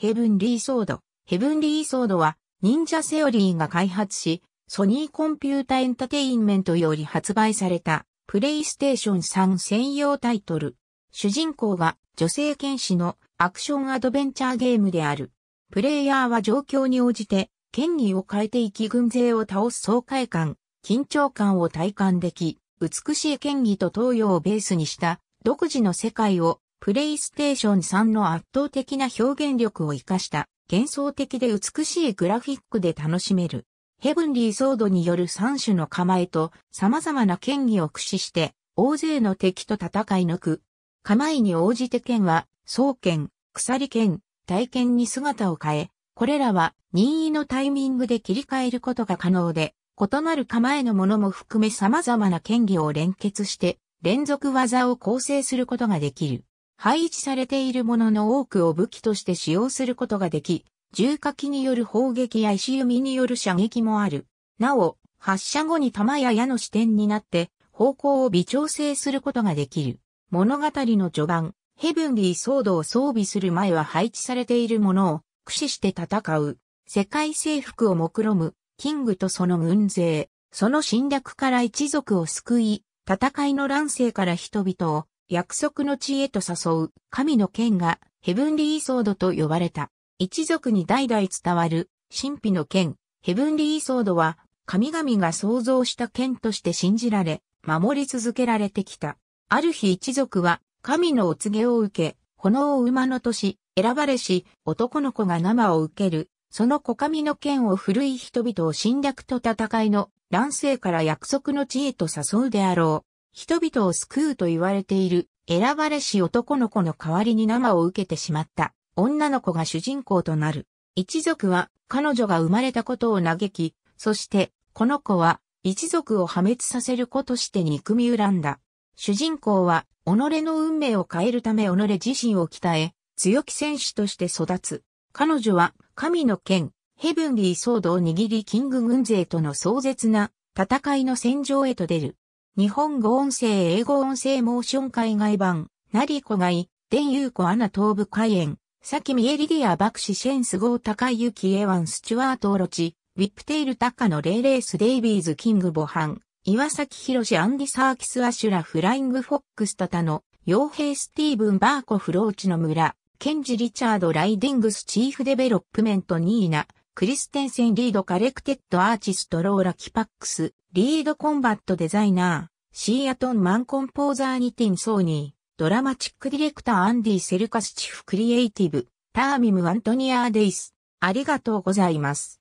ヘブンリーソード。ヘブンリーソードは、忍者セオリーが開発し、ソニーコンピュータエンタテインメントより発売された、プレイステーション3専用タイトル。主人公が女性剣士のアクションアドベンチャーゲームである。プレイヤーは状況に応じて、権利を変えていき軍勢を倒す爽快感、緊張感を体感でき、美しい剣技と東洋をベースにした独自の世界をプレイステーション3の圧倒的な表現力を活かした幻想的で美しいグラフィックで楽しめる。ヘブンリーソードによる3種の構えと様々な剣技を駆使して大勢の敵と戦い抜く。構えに応じて剣は、双剣、鎖剣、大剣に姿を変え、これらは任意のタイミングで切り替えることが可能で、異なる構えのものも含め様々な剣技を連結して、連続技を構成することができる。配置されているものの多くを武器として使用することができ、重火器による砲撃や石弓による射撃もある。なお、発射後に弾や矢の視点になって方向を微調整することができる。物語の序盤、ヘブンリーソードを装備する前は配置されているものを駆使して戦う。世界征服を目論む、キングとその軍勢、その侵略から一族を救い、戦いの乱世から人々を約束の地へと誘う神の剣がヘブンリーソードと呼ばれた。一族に代々伝わる神秘の剣、ヘブンリーソードは神々が創造した剣として信じられ、守り続けられてきた。ある日一族は神のお告げを受け、炎を馬の年、選ばれし、男の子が生を受ける、その子神の剣を古い人々を侵略と戦いの乱世から約束の地へと誘うであろう。人々を救うと言われている、選ばれし男の子の代わりに生を受けてしまった、女の子が主人公となる。一族は、彼女が生まれたことを嘆き、そして、この子は、一族を破滅させる子として憎み恨んだ。主人公は、己の運命を変えるため己自身を鍛え、強き戦士として育つ。彼女は、神の剣、ヘブンリーソードを握りキング軍勢との壮絶な戦いの戦場へと出る。日本語音声英語音声モーション海外版、ナリコガイ、デンユーコアナ東部海縁、サキミエリディアバクシシェンスゴータカイユキエワンスチュワートオロチ、ウィップテイルタカレイレースデイビーズキングボハン、岩崎宏アンディサーキスアシュラフライングフォックスタタの、傭兵スティーブンバーコフローチの村、ケンジ・リチャード・ライディングスチーフデベロップメントニーナ、クリステンセンリードカレクテッドアーチストローラキパックス、リードコンバットデザイナー、シーアトンマンコンポーザーニティンソーニー、ドラマチックディレクターアンディセルカスチフクリエイティブ、ターミムアントニアーデイス。ありがとうございます。